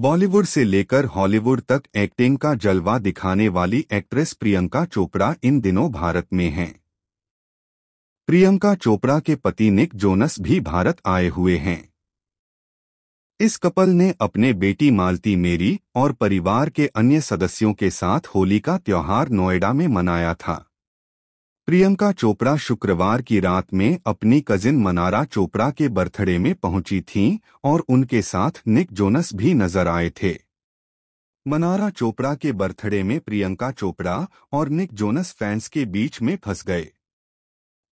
बॉलीवुड से लेकर हॉलीवुड तक एक्टिंग का जलवा दिखाने वाली एक्ट्रेस प्रियंका चोपड़ा इन दिनों भारत में हैं प्रियंका चोपड़ा के पति निक जोनस भी भारत आए हुए हैं इस कपल ने अपने बेटी मालती मेरी और परिवार के अन्य सदस्यों के साथ होली का त्यौहार नोएडा में मनाया था प्रियंका चोपड़ा शुक्रवार की रात में अपनी कजिन मनारा चोपड़ा के बर्थडे में पहुंची थीं और उनके साथ निक जोनस भी नजर आए थे मनारा चोपड़ा के बर्थडे में प्रियंका चोपड़ा और निक जोनस फैंस के बीच में फंस गए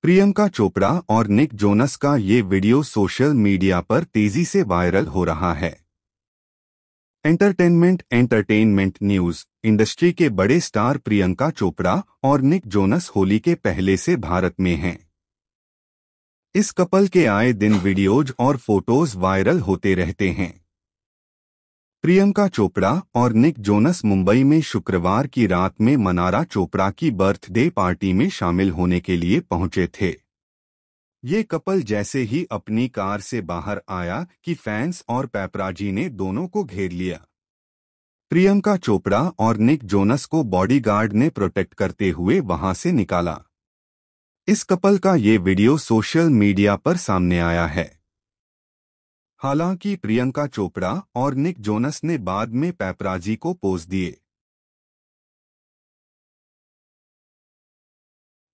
प्रियंका चोपड़ा और निक जोनस का ये वीडियो सोशल मीडिया पर तेजी से वायरल हो रहा है एंटरटेनमेंट एंटरटेनमेंट न्यूज इंडस्ट्री के बड़े स्टार प्रियंका चोपड़ा और निक जोनस होली के पहले से भारत में हैं इस कपल के आए दिन वीडियोज और फोटोज वायरल होते रहते हैं प्रियंका चोपड़ा और निक जोनस मुंबई में शुक्रवार की रात में मनारा चोपड़ा की बर्थडे पार्टी में शामिल होने के लिए पहुंचे थे ये कपल जैसे ही अपनी कार से बाहर आया कि फैंस और पैपराजी ने दोनों को घेर लिया प्रियंका चोपड़ा और निक जोनस को बॉडीगार्ड ने प्रोटेक्ट करते हुए वहां से निकाला इस कपल का ये वीडियो सोशल मीडिया पर सामने आया है हालांकि प्रियंका चोपड़ा और निक जोनस ने बाद में पैपराजी को पोज दिए